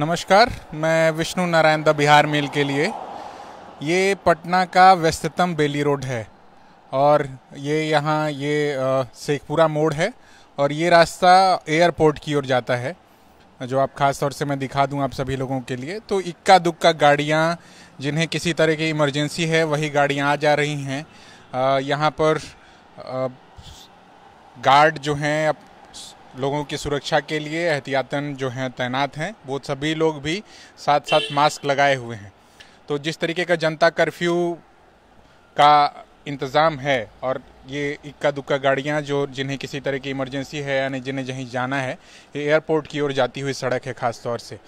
नमस्कार मैं Vishnu Narayan the Bihar mail के लिए ये पटना का व्यस्ततम बेली रोड है और ये यहाँ ये शेखपुरा मोड़ है और ये रास्ता एयरपोर्ट की ओर जाता है जो आप खास तौर से मैं दिखा दूँ आप सभी लोगों के लिए तो इक्का दुक्का गाड़ियाँ जिन्हें किसी तरह की इमरजेंसी है वही गाड़ियाँ आ जा रही हैं यहाँ पर गार्ड जो हैं लोगों की सुरक्षा के लिए एहतियातन जो हैं तैनात हैं वो सभी लोग भी साथ साथ मास्क लगाए हुए हैं तो जिस तरीके का जनता कर्फ्यू का इंतज़ाम है और ये इक्का दुक्का गाड़ियाँ जो जिन्हें किसी तरह की इमरजेंसी है यानी जिन्हें जहीं जाना है ये एयरपोर्ट की ओर जाती हुई सड़क है ख़ास तौर से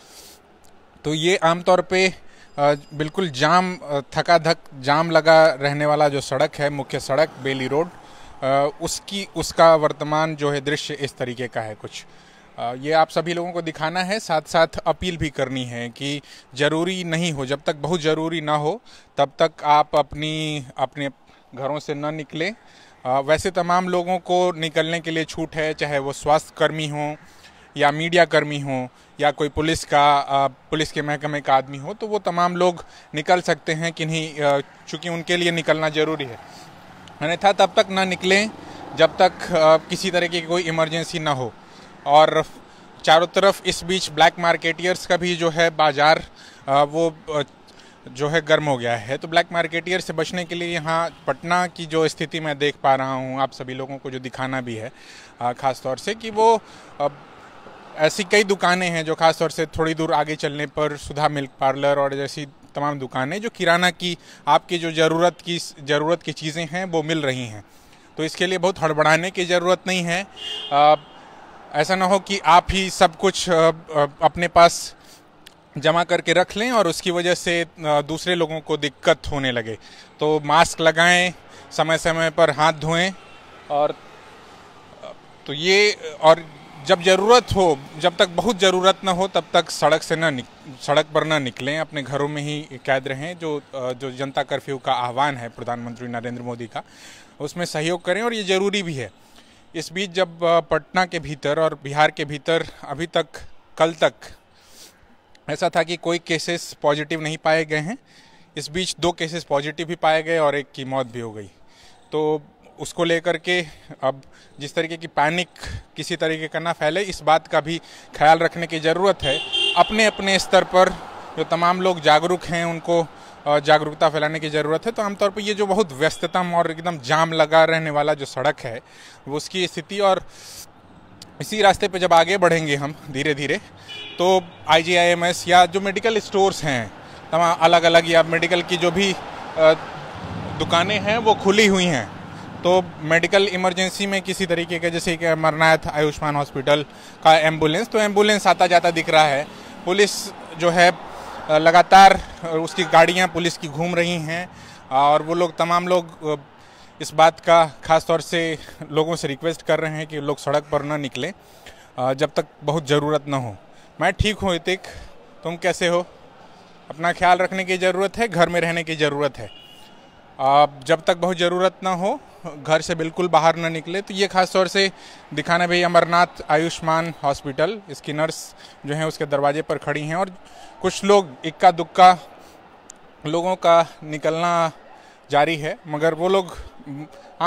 तो ये आमतौर पे बिल्कुल जाम थका धक जाम लगा रहने वाला जो सड़क है मुख्य सड़क बेली रोड उसकी उसका वर्तमान जो है दृश्य इस तरीके का है कुछ ये आप सभी लोगों को दिखाना है साथ साथ अपील भी करनी है कि ज़रूरी नहीं हो जब तक बहुत ज़रूरी ना हो तब तक आप अपनी अपने घरों से ना निकलें वैसे तमाम लोगों को निकलने के लिए छूट है चाहे वो स्वास्थ्य कर्मी हों या मीडिया कर्मी हो या कोई पुलिस का पुलिस के महकमे का आदमी हो तो वो तमाम लोग निकल सकते हैं कि नहीं चूँकि उनके लिए निकलना ज़रूरी है अन्यथा तब तक ना निकलें जब तक किसी तरह की कोई इमरजेंसी ना हो और चारों तरफ इस बीच ब्लैक मार्केटियर्स का भी जो है बाज़ार वो जो है गर्म हो गया है तो ब्लैक मार्केटियर से बचने के लिए यहाँ पटना की जो स्थिति मैं देख पा रहा हूँ आप सभी लोगों को जो दिखाना भी है ख़ास तौर से कि वो ऐसी कई दुकानें हैं जो ख़ास तौर से थोड़ी दूर आगे चलने पर सुधा मिल्क पार्लर और जैसी तमाम दुकानें जो किराना की आपकी जो ज़रूरत की ज़रूरत की चीज़ें हैं वो मिल रही हैं तो इसके लिए बहुत हड़बड़ाने की ज़रूरत नहीं है आ, ऐसा ना हो कि आप ही सब कुछ अपने पास जमा करके रख लें और उसकी वजह से दूसरे लोगों को दिक्कत होने लगे तो मास्क लगाएं समय समय पर हाथ धोएं और तो ये और जब ज़रूरत हो जब तक बहुत ज़रूरत ना हो तब तक सड़क से ना सड़क पर ना निकलें अपने घरों में ही कैद रहें जो जो जनता कर्फ्यू का आह्वान है प्रधानमंत्री नरेंद्र मोदी का उसमें सहयोग करें और ये ज़रूरी भी है इस बीच जब पटना के भीतर और बिहार के भीतर अभी तक कल तक ऐसा था कि कोई केसेस पॉजिटिव नहीं पाए गए हैं इस बीच दो केसेस पॉजिटिव भी पाए गए और एक की मौत भी हो गई तो उसको लेकर के अब जिस तरीके की पैनिक किसी तरीके का ना फैले इस बात का भी ख्याल रखने की ज़रूरत है अपने अपने स्तर पर जो तमाम लोग जागरूक हैं उनको जागरूकता फैलाने की ज़रूरत है तो आमतौर पर ये जो बहुत व्यस्ततम और एकदम जाम लगा रहने वाला जो सड़क है वो उसकी स्थिति और इसी रास्ते पर जब आगे बढ़ेंगे हम धीरे धीरे तो आई या जो मेडिकल स्टोर्स हैं तमाम अलग अलग या मेडिकल की जो भी दुकानें हैं वो खुली हुई हैं तो मेडिकल इमरजेंसी में किसी तरीके का जैसे कि अमरनाथ आयुष्मान हॉस्पिटल का एम्बुलेंस तो एम्बुलेंस आता जाता दिख रहा है पुलिस जो है लगातार उसकी गाड़ियां पुलिस की घूम रही हैं और वो लोग तमाम लोग इस बात का ख़ास तौर से लोगों से रिक्वेस्ट कर रहे हैं कि लोग सड़क पर ना निकलें जब तक बहुत ज़रूरत ना हो मैं ठीक हूँ इतिक तुम कैसे हो अपना ख्याल रखने की ज़रूरत है घर में रहने की ज़रूरत है जब तक बहुत ज़रूरत ना हो घर से बिल्कुल बाहर ना निकले तो ये खास तौर से दिखाना भाई अमरनाथ आयुष्मान हॉस्पिटल इसकी नर्स जो है उसके दरवाजे पर खड़ी हैं और कुछ लोग इक्का दुक्का लोगों का निकलना जारी है मगर वो लोग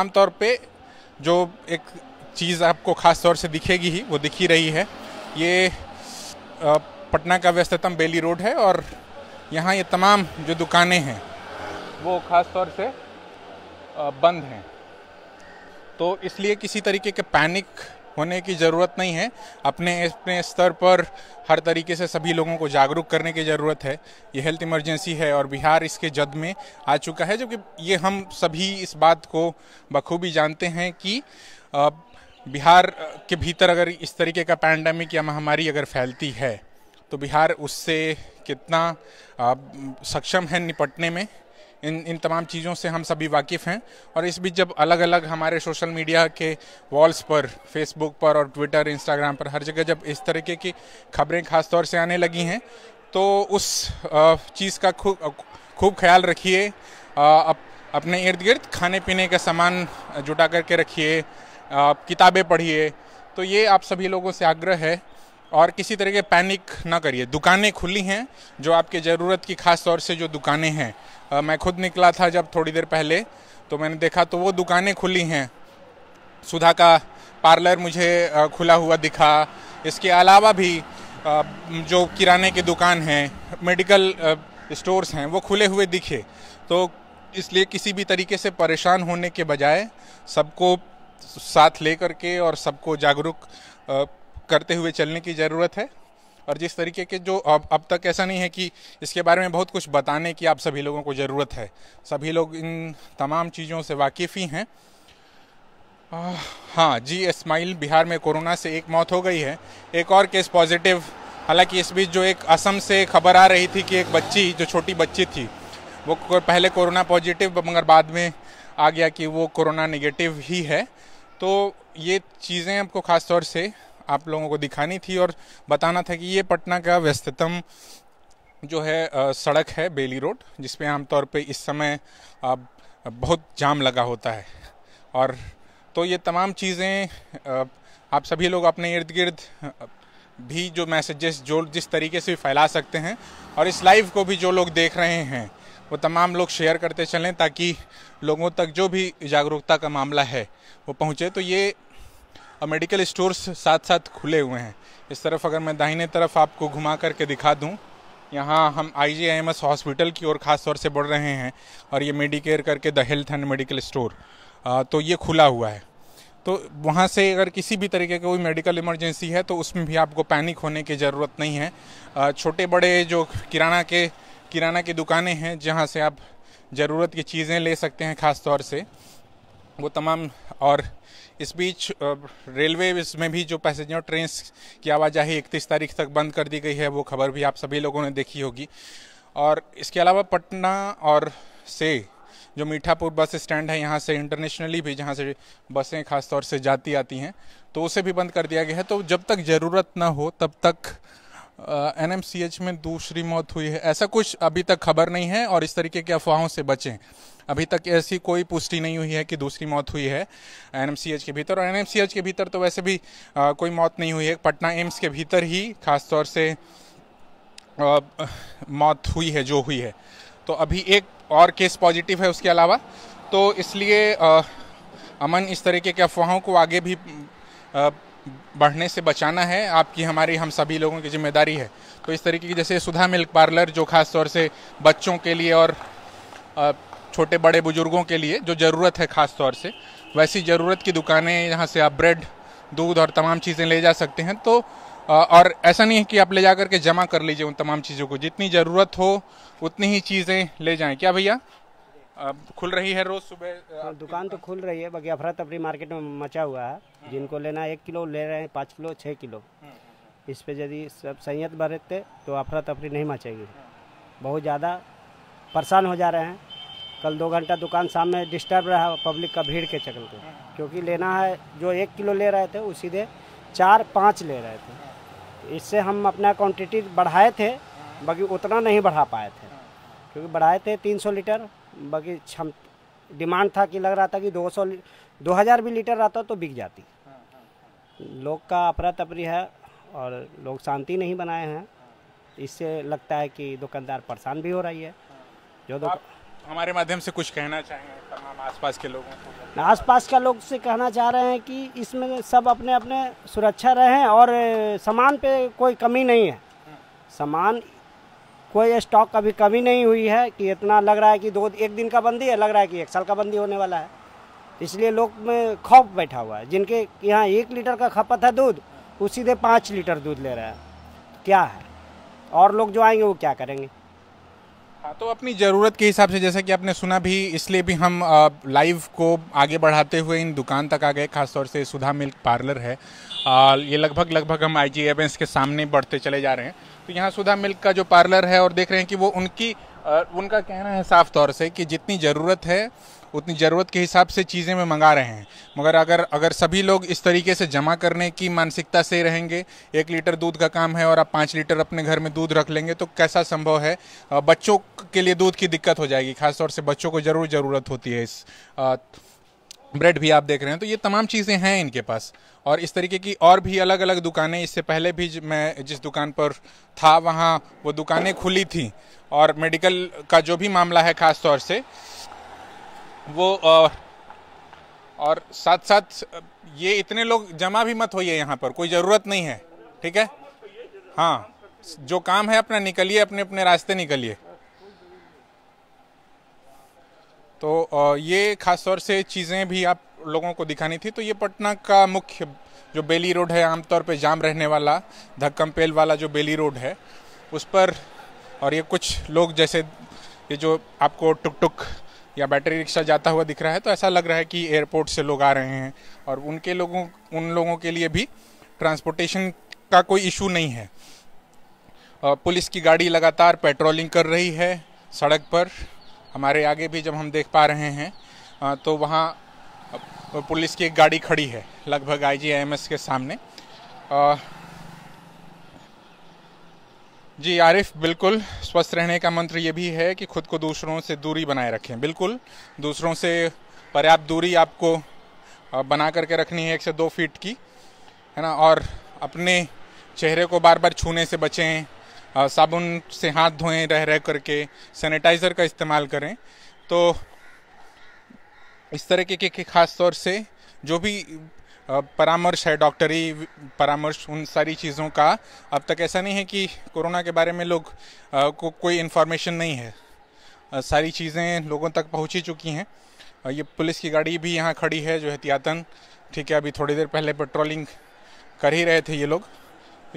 आमतौर पे जो एक चीज़ आपको ख़ास तौर से दिखेगी ही वो दिख ही रही है ये पटना का व्यस्ततम बेली रोड है और यहाँ ये तमाम जो दुकानें हैं वो ख़ास तौर से बंद हैं तो इसलिए किसी तरीके के पैनिक होने की ज़रूरत नहीं है अपने अपने स्तर पर हर तरीके से सभी लोगों को जागरूक करने की ज़रूरत है ये हेल्थ इमरजेंसी है और बिहार इसके जद में आ चुका है जबकि ये हम सभी इस बात को बखूबी जानते हैं कि बिहार के भीतर अगर इस तरीके का पैंडमिक या महामारी अगर फैलती है तो बिहार उससे कितना सक्षम है निपटने में इन इन तमाम चीज़ों से हम सभी वाकिफ़ हैं और इस बीच जब अलग अलग हमारे सोशल मीडिया के वॉल्स पर फेसबुक पर और ट्विटर इंस्टाग्राम पर हर जगह जब इस तरीके की खबरें खास तौर से आने लगी हैं तो उस चीज़ का खूब खूब ख्याल रखिए अप, अपने इर्द गिर्द खाने पीने का सामान जुटा करके रखिए किताबें पढ़िए तो ये आप सभी लोगों से आग्रह है और किसी तरह के पैनिक ना करिए दुकानें खुली हैं जो आपके ज़रूरत की ख़ास तौर से जो दुकानें हैं मैं खुद निकला था जब थोड़ी देर पहले तो मैंने देखा तो वो दुकानें खुली हैं सुधा का पार्लर मुझे खुला हुआ दिखा इसके अलावा भी जो किराने की दुकान हैं मेडिकल स्टोर्स हैं वो खुले हुए दिखे तो इसलिए किसी भी तरीके से परेशान होने के बजाय सबको साथ ले करके और सबको जागरूक करते हुए चलने की ज़रूरत है और जिस तरीके के जो अब अब तक ऐसा नहीं है कि इसके बारे में बहुत कुछ बताने की आप सभी लोगों को ज़रूरत है सभी लोग इन तमाम चीज़ों से वाकिफ़ ही हैं हाँ जी इस्माइल बिहार में कोरोना से एक मौत हो गई है एक और केस पॉजिटिव हालांकि इस बीच जो एक असम से खबर आ रही थी कि एक बच्ची जो छोटी बच्ची थी वो पहले कोरोना पॉजिटिव मगर बाद में आ गया कि वो कोरोना नेगेटिव ही है तो ये चीज़ें आपको ख़ास तौर से आप लोगों को दिखानी थी और बताना था कि ये पटना का व्यस्ततम जो है सड़क है बेली रोड जिसपे आमतौर पे इस समय अब बहुत जाम लगा होता है और तो ये तमाम चीज़ें आप सभी लोग अपने इर्द गिर्द भी जो मैसेजेस जो जिस तरीके से फैला सकते हैं और इस लाइव को भी जो लोग देख रहे हैं वो तमाम लोग शेयर करते चलें ताकि लोगों तक जो भी जागरूकता का मामला है वो पहुँचे तो ये और मेडिकल स्टोर्स साथ साथ खुले हुए हैं इस तरफ अगर मैं दाहिने तरफ आपको घुमा करके दिखा दूँ यहाँ हम I G M S hospital की ओर ख़ास तौर से बढ़ रहे हैं और ये मेडिकेयर करके the health and medical store तो ये खुला हुआ है तो वहाँ से अगर किसी भी तरीके की कोई मेडिकल इमरजेंसी है तो उसमें भी आपको पैनिक होने की ज़रूरत नहीं है छोटे बड़े जो किराना के किराना की दुकानें हैं जहाँ से आप ज़रूरत की चीज़ें ले सकते हैं ख़ास तौर से वो तमाम और इस बीच रेलवे इसमें भी जो पैसेंजर ट्रेन की आवाजाही इकतीस तारीख तक बंद कर दी गई है वो खबर भी आप सभी लोगों ने देखी होगी और इसके अलावा पटना और से जो मीठापुर बस स्टैंड है यहाँ से इंटरनेशनली भी जहाँ से बसें खासतौर से जाती आती हैं तो उसे भी बंद कर दिया गया है तो जब तक ज़रूरत ना हो तब तक एन में दूसरी मौत हुई है ऐसा कुछ अभी तक खबर नहीं है और इस तरीके की अफवाहों से बचें अभी तक ऐसी कोई पुष्टि नहीं हुई है कि दूसरी मौत हुई है एनएमसीएच के भीतर और एनएमसीएच के भीतर तो वैसे भी आ, कोई मौत नहीं हुई है पटना एम्स के भीतर ही खासतौर से आ, मौत हुई है जो हुई है तो अभी एक और केस पॉजिटिव है उसके अलावा तो इसलिए आ, अमन इस तरीके के अफवाहों को आगे भी आ, बढ़ने से बचाना है आपकी हमारी हम सभी लोगों की जिम्मेदारी है तो इस तरीके की जैसे सुधा मिल्क पार्लर जो खास तौर से बच्चों के लिए और आ, छोटे बड़े बुजुर्गों के लिए जो ज़रूरत है ख़ास तौर से वैसी ज़रूरत की दुकानें यहाँ से आप ब्रेड दूध और तमाम चीज़ें ले जा सकते हैं तो और ऐसा नहीं है कि आप ले जा करके जमा कर लीजिए उन तमाम चीज़ों को जितनी ज़रूरत हो उतनी ही चीज़ें ले जाएं क्या भैया खुल रही है रोज़ सुबह हाँ, दुकान तो खुल रही है बाकी अफरा तफरी मार्केट में मचा हुआ है हाँ। जिनको लेना एक किलो ले रहे हैं पाँच किलो छः किलो हाँ। इस पर यदि सब संयत बरतते तो अफरा तफरी नहीं मचेगी बहुत ज़्यादा परेशान हो जा रहे हैं कल दो घंटा दुकान सामने डिस्टर्ब रहा पब्लिक का भीड़ के चलते क्योंकि लेना है जो एक किलो ले रहे थे वो सीधे चार पाँच ले रहे थे इससे हम अपना क्वांटिटी बढ़ाए थे बाकी उतना नहीं बढ़ा पाए थे क्योंकि बढ़ाए थे 300 लीटर बाकी क्षम डिमांड था कि लग रहा था कि 200 हज़ार भी लीटर रहता तो बिक जाती लोग का अफरा तफरी है और लोग शांति नहीं बनाए हैं इससे लगता है कि दुकानदार परेशान भी हो रही है जो दुकान हमारे माध्यम से कुछ कहना चाहेंगे तमाम आसपास के लोगों को आसपास का लोग से कहना चाह रहे हैं कि इसमें सब अपने अपने सुरक्षा रहें और सामान पे कोई कमी नहीं है सामान कोई स्टॉक कभी कमी नहीं हुई है कि इतना लग रहा है कि दो एक दिन का बंदी है लग रहा है कि एक साल का बंदी होने वाला है इसलिए लोग में खौफ बैठा हुआ है जिनके यहाँ एक लीटर का खपत है दूध उसी दे पाँच लीटर दूध ले रहे हैं क्या है और लोग जो आएंगे वो क्या करेंगे हाँ तो अपनी ज़रूरत के हिसाब से जैसा कि आपने सुना भी इसलिए भी हम लाइव को आगे बढ़ाते हुए इन दुकान तक आ गए खासतौर से सुधा मिल्क पार्लर है आ, ये लगभग लगभग हम आई जी के सामने बढ़ते चले जा रहे हैं तो यहाँ सुधा मिल्क का जो पार्लर है और देख रहे हैं कि वो उनकी आ, उनका कहना है साफ तौर से कि जितनी ज़रूरत है उतनी ज़रूरत के हिसाब से चीज़ें में मंगा रहे हैं मगर अगर अगर सभी लोग इस तरीके से जमा करने की मानसिकता से रहेंगे एक लीटर दूध का काम है और आप पाँच लीटर अपने घर में दूध रख लेंगे तो कैसा संभव है बच्चों के लिए दूध की दिक्कत हो जाएगी खासतौर से बच्चों को ज़रूर ज़रूरत होती है इस ब्रेड भी आप देख रहे हैं तो ये तमाम चीज़ें हैं इनके पास और इस तरीके की और भी अलग अलग दुकानें इससे पहले भी मैं जिस दुकान पर था वहाँ वो दुकानें खुली थी और मेडिकल का जो भी मामला है ख़ास तौर से वो आ, और साथ साथ ये इतने लोग जमा भी मत होइए यहाँ पर कोई ज़रूरत नहीं है ठीक है हाँ जो काम है अपना निकलिए अपने अपने रास्ते निकलिए तो ये खासतौर से चीज़ें भी आप लोगों को दिखानी थी तो ये पटना का मुख्य जो बेली रोड है आमतौर पे जाम रहने वाला धक्कम पेल वाला जो बेली रोड है उस पर और ये कुछ लोग जैसे ये जो आपको टुक टुक या बैटरी रिक्शा जाता हुआ दिख रहा है तो ऐसा लग रहा है कि एयरपोर्ट से लोग आ रहे हैं और उनके लोगों उन लोगों के लिए भी ट्रांसपोर्टेशन का कोई इशू नहीं है पुलिस की गाड़ी लगातार पेट्रोलिंग कर रही है सड़क पर हमारे आगे भी जब हम देख पा रहे हैं तो वहाँ पुलिस की एक गाड़ी खड़ी है लगभग आई के सामने जी आरिफ बिल्कुल स्वस्थ रहने का मंत्र ये भी है कि खुद को दूसरों से दूरी बनाए रखें बिल्कुल दूसरों से पर्याप्त दूरी आपको बना करके रखनी है एक से दो फीट की है ना और अपने चेहरे को बार बार छूने से बचें साबुन से हाथ धोएं रह रह करके सैनिटाइज़र का इस्तेमाल करें तो इस तरह के, के, के ख़ास तौर से जो भी परामर्श है डॉक्टरी परामर्श उन सारी चीज़ों का अब तक ऐसा नहीं है कि कोरोना के बारे में लोग को कोई इन्फॉर्मेशन नहीं है सारी चीज़ें लोगों तक पहुँच ही चुकी हैं ये पुलिस की गाड़ी भी यहाँ खड़ी है जो एहतियातन ठीक है अभी थोड़ी देर पहले पेट्रोलिंग कर ही रहे थे ये लोग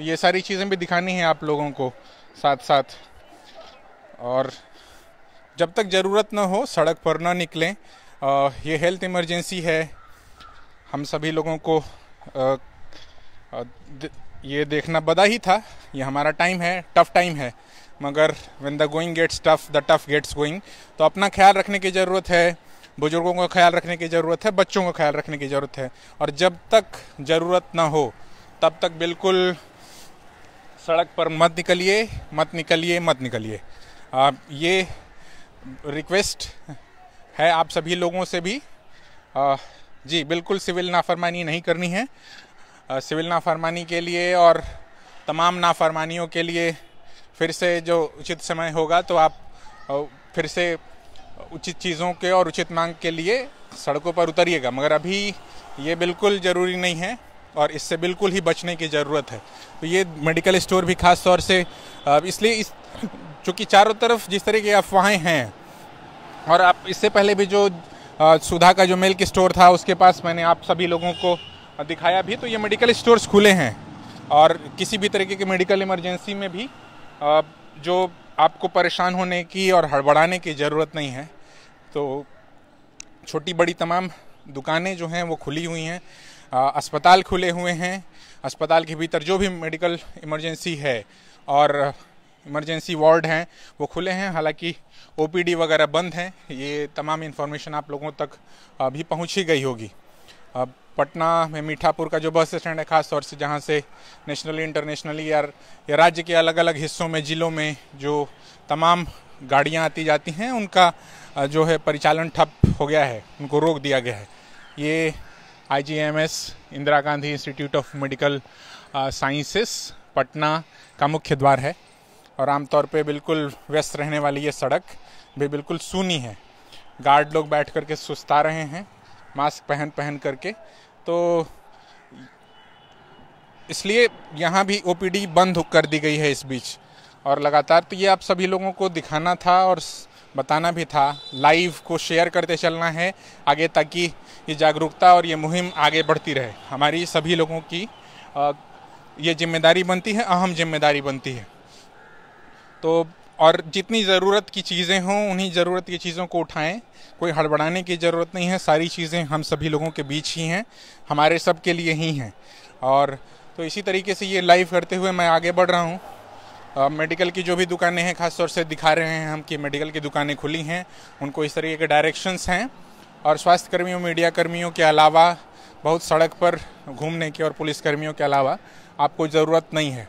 ये सारी चीज़ें भी दिखानी है आप लोगों को साथ साथ और जब तक ज़रूरत ना हो सड़क पर ना निकलें ये हेल्थ इमरजेंसी है हम सभी लोगों को ये देखना बदा ही था ये हमारा टाइम है टफ टाइम है मगर when the going gets tough the tough gets going तो अपना ख्याल रखने की ज़रूरत है बुज़ुर्गों का ख्याल रखने की ज़रूरत है बच्चों का ख्याल रखने की ज़रूरत है और जब तक ज़रूरत ना हो तब तक बिल्कुल सड़क पर मत निकलिए मत निकलिए मत निकलिए ये रिक्वेस्ट है आप सभी लोगों से भी आ, जी बिल्कुल सिविल नाफरमानी नहीं करनी है सिविल नाफरमानी के लिए और तमाम नाफरमानियों के लिए फिर से जो उचित समय होगा तो आप फिर से उचित चीज़ों के और उचित मांग के लिए सड़कों पर उतरिएगा मगर अभी ये बिल्कुल ज़रूरी नहीं है और इससे बिल्कुल ही बचने की ज़रूरत है तो ये मेडिकल स्टोर भी ख़ास तौर से इसलिए इस चूँकि चारों तरफ जिस तरह की अफवाहें हैं और आप इससे पहले भी जो सुधा का जो मिल्क स्टोर था उसके पास मैंने आप सभी लोगों को दिखाया भी तो ये मेडिकल स्टोर्स खुले हैं और किसी भी तरीके के मेडिकल इमरजेंसी में भी जो आपको परेशान होने की और हड़बड़ाने की ज़रूरत नहीं है तो छोटी बड़ी तमाम दुकानें जो हैं वो खुली हुई हैं अस्पताल खुले हुए हैं अस्पताल के भीतर जो भी मेडिकल इमरजेंसी है और इमरजेंसी वार्ड हैं वो खुले हैं हालांकि ओपीडी वगैरह बंद हैं ये तमाम इन्फॉर्मेशन आप लोगों तक अभी पहुँच ही गई होगी अब पटना में मीठापुर का जो बस स्टैंड है खास तौर से जहाँ से नेशनली इंटरनेशनली या, या राज्य के अलग अलग हिस्सों में ज़िलों में जो तमाम गाड़ियाँ आती जाती हैं उनका जो है परिचालन ठप हो गया है उनको रोक दिया गया है ये IGIMS Indira Gandhi institute of medical sciences Patna का मुख्य द्वार है और आमतौर पे बिल्कुल व्यस्त रहने वाली ये सड़क भी बिल्कुल सूनी है गार्ड लोग बैठ करके सुस्ता रहे हैं मास्क पहन पहन करके तो इसलिए यहाँ भी ओ बंद कर दी गई है इस बीच और लगातार तो ये आप सभी लोगों को दिखाना था और बताना भी था लाइव को शेयर करते चलना है आगे ताकि ये जागरूकता और ये मुहिम आगे बढ़ती रहे हमारी सभी लोगों की ये जिम्मेदारी बनती है अहम जिम्मेदारी बनती है तो और जितनी ज़रूरत की चीज़ें हों उन्हीं ज़रूरत की चीज़ों को उठाएं कोई हड़बड़ाने की ज़रूरत नहीं है सारी चीज़ें हम सभी लोगों के बीच ही हैं हमारे सब के लिए ही हैं और तो इसी तरीके से ये लाइव करते हुए मैं आगे बढ़ रहा हूँ मेडिकल की जो भी दुकानें हैं खासतौर से दिखा रहे हैं हम कि मेडिकल की दुकानें खुली हैं उनको इस तरीके के डायरेक्शंस हैं और स्वास्थ्य कर्मियों मीडिया कर्मियों के अलावा बहुत सड़क पर घूमने के और पुलिस कर्मियों के अलावा आपको ज़रूरत नहीं है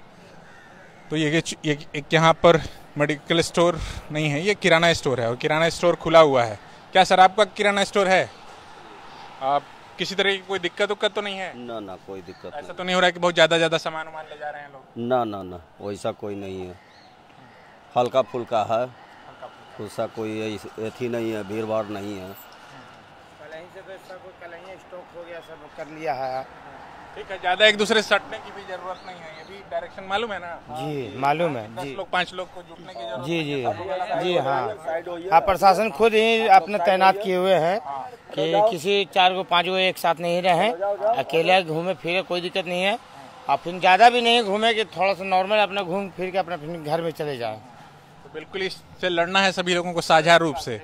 तो ये ये एक यहाँ पर मेडिकल स्टोर नहीं है ये किराना स्टोर है और किराना स्टोर खुला हुआ है क्या सर आपका किराना स्टोर है आप किसी तरह की कोई दिक्कत उक्कत तो नहीं है ना ना कोई दिक्कत ऐसा नहीं। तो नहीं हो रहा है कि बहुत ज़्यादा ज़्यादा सामान वामान ले जा रहे हैं लोग ना ना ना वैसा कोई नहीं है हल्का फुल्का है उसका कोई अथी नहीं है भीड़ भाड़ नहीं है कल ही से तो इसका कोई कल ही स्टॉक हो गया सब कर लिया है ठीक है ज्यादा एक दूसरे सटने की भी जरूरत नहीं है ये भी डायरेक्शन मालूम है ना जी मालूम है जी लोग पाँच लोग को जुटने की जी जी जी हाँ हाँ प्रशासन खुद ही अपने तैनात किए हुए हैं हाँ। कि किसी चार को पाँच को एक साथ नहीं रहे अकेले घूमे फिरे कोई दिक्कत नहीं है और फिर ज़्यादा भी नहीं घूमे कि थोड़ा सा नॉर्मल अपना घूम फिर के अपना फिर घर में चले जाए तो बिल्कुल इससे लड़ना है सभी लोगों को साझा रूप से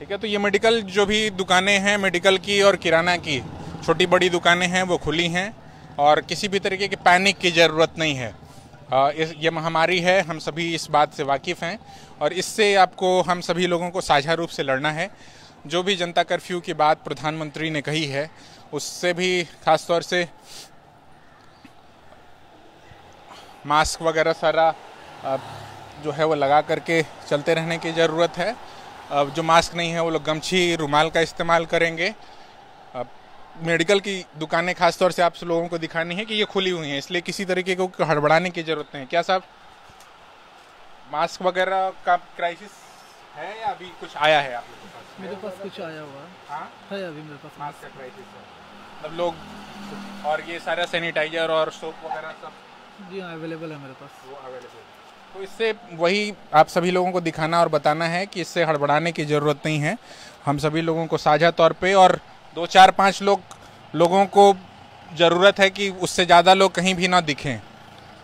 ठीक है तो ये मेडिकल जो भी दुकानें हैं मेडिकल की और किराना की छोटी बड़ी दुकानें हैं वो खुली हैं और किसी भी तरीके की पैनिक की ज़रूरत नहीं है इस ये महामारी है हम सभी इस बात से वाकिफ़ हैं और इससे आपको हम सभी लोगों को साझा रूप से लड़ना है जो भी जनता कर्फ्यू की बात प्रधानमंत्री ने कही है उससे भी खास तौर से मास्क वगैरह सारा जो है वो लगा करके चलते रहने की ज़रूरत है जो मास्क नहीं है वो लोग गमछी रुमाल का इस्तेमाल करेंगे मेडिकल की दुकानें खासतौर से आप लोगों को दिखानी है कि ये खुली हुई हैं इसलिए किसी तरीके को हड़बड़ाने की ज़रूरत नहीं क्या साहब मास्क वगैरह का क्राइसिस है या अभी कुछ आया है आप लोगों के पास मेरे पास कुछ आया हुआ है हाँ? अभी मेरे पास मास्क का क्राइसिस है मतलब लोग और ये सारा सैनिटाइजर और सोप वगैरह सब जी हाँ अवेलेबल है मेरे पास वो अवेलेबल तो इससे वही आप सभी लोगों को दिखाना और बताना है कि इससे हड़बड़ाने की ज़रूरत नहीं है हम सभी लोगों को साझा तौर पे और दो चार पाँच लोग लोगों को ज़रूरत है कि उससे ज़्यादा लोग कहीं भी ना दिखें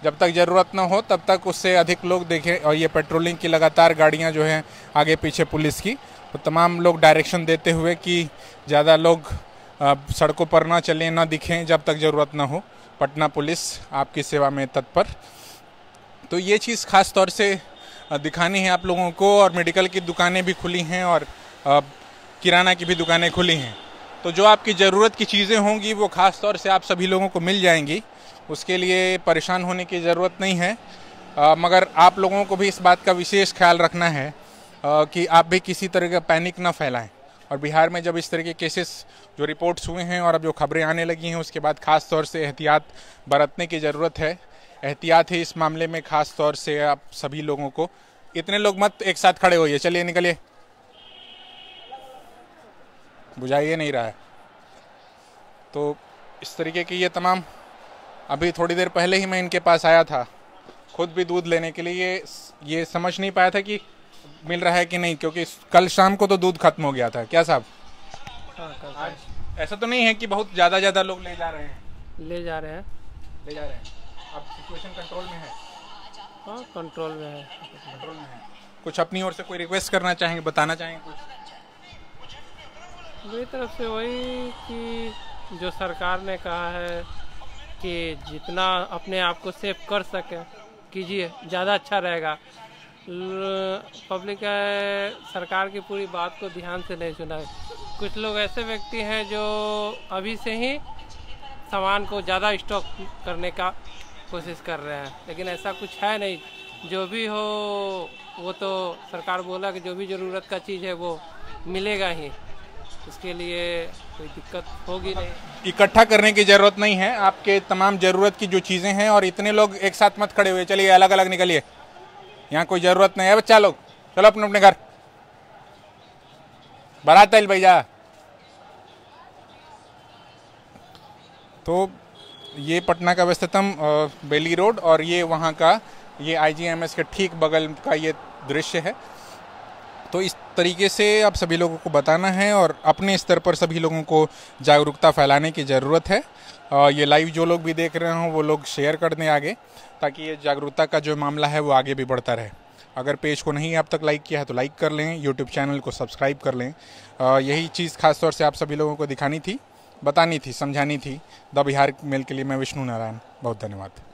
जब तक ज़रूरत ना हो तब तक उससे अधिक लोग देखें और ये पेट्रोलिंग की लगातार गाड़ियाँ जो हैं आगे पीछे पुलिस की तो तमाम लोग डायरेक्शन देते हुए कि ज़्यादा लोग सड़कों पर ना चलें ना दिखें जब तक ज़रूरत ना हो पटना पुलिस आपकी सेवा में तत्पर तो ये चीज़ ख़ास तौर से दिखानी है आप लोगों को और मेडिकल की दुकानें भी खुली हैं और किराना की भी दुकानें खुली हैं तो जो आपकी ज़रूरत की चीज़ें होंगी वो ख़ास तौर से आप सभी लोगों को मिल जाएंगी उसके लिए परेशान होने की ज़रूरत नहीं है आ, मगर आप लोगों को भी इस बात का विशेष ख्याल रखना है आ, कि आप भी किसी तरह का पैनिक ना फैलाएं और बिहार में जब इस तरह के केसेस जो रिपोर्ट्स हुए हैं और अब जो खबरें आने लगी हैं उसके बाद ख़ास तौर से एहतियात बरतने की ज़रूरत है एहतियात ही इस मामले में ख़ास तौर से आप सभी लोगों को इतने लोग मत एक साथ खड़े होइए चलिए निकलिए बुझाइए नहीं रहा है तो इस तरीके की ये तमाम अभी थोड़ी देर पहले ही मैं इनके पास आया था खुद भी दूध लेने के लिए ये ये समझ नहीं पाया था कि मिल रहा है कि नहीं क्योंकि कल शाम को तो दूध खत्म हो गया था क्या साहब हाँ, ऐसा तो नहीं है कि बहुत ज़्यादा ज़्यादा लोग ले जा रहे हैं ले जा रहे हैं ले जा रहे हैं अब सिचुएशन कंट्रोल में है कंट्रोल हाँ, में है कंट्रोल में है कुछ अपनी ओर से कोई रिक्वेस्ट करना चाहेंगे बताना चाहेंगे कुछ मेरी तरफ से वही कि जो सरकार ने कहा है कि जितना अपने आप को सेव कर सके कीजिए ज़्यादा अच्छा रहेगा पब्लिक सरकार की पूरी बात को ध्यान से नहीं सुना है कुछ लोग ऐसे व्यक्ति हैं जो अभी से ही सामान को ज़्यादा स्टॉक करने का कोशिश कर रहे हैं लेकिन ऐसा कुछ है नहीं जो भी हो वो तो सरकार बोला कि जो भी ज़रूरत का चीज़ है वो मिलेगा ही इसके लिए कोई दिक्कत होगी नहीं इकट्ठा करने की ज़रूरत नहीं है आपके तमाम ज़रूरत की जो चीज़ें हैं और इतने लोग एक साथ मत खड़े हुए चलिए अलग अलग निकलिए यहाँ कोई ज़रूरत नहीं है बच्चा लोग चलो अपने अपने घर बरात है भैया तो ये पटना का व्यस्ततम बेली रोड और ये वहाँ का ये आईजीएमएस के ठीक बगल का ये दृश्य है तो इस तरीके से आप सभी लोगों को बताना है और अपने स्तर पर सभी लोगों को जागरूकता फैलाने की ज़रूरत है ये लाइव जो लोग भी देख रहे हों वो लोग शेयर कर दें आगे ताकि ये जागरूकता का जो मामला है वो आगे भी बढ़ता रहे अगर पेज को नहीं अब तक लाइक किया है तो लाइक कर लें यूट्यूब चैनल को सब्सक्राइब कर लें यही चीज़ खासतौर से आप सभी लोगों को दिखानी थी बतानी थी समझानी थी द बिहार मेल के लिए मैं विष्णु नारायण बहुत धन्यवाद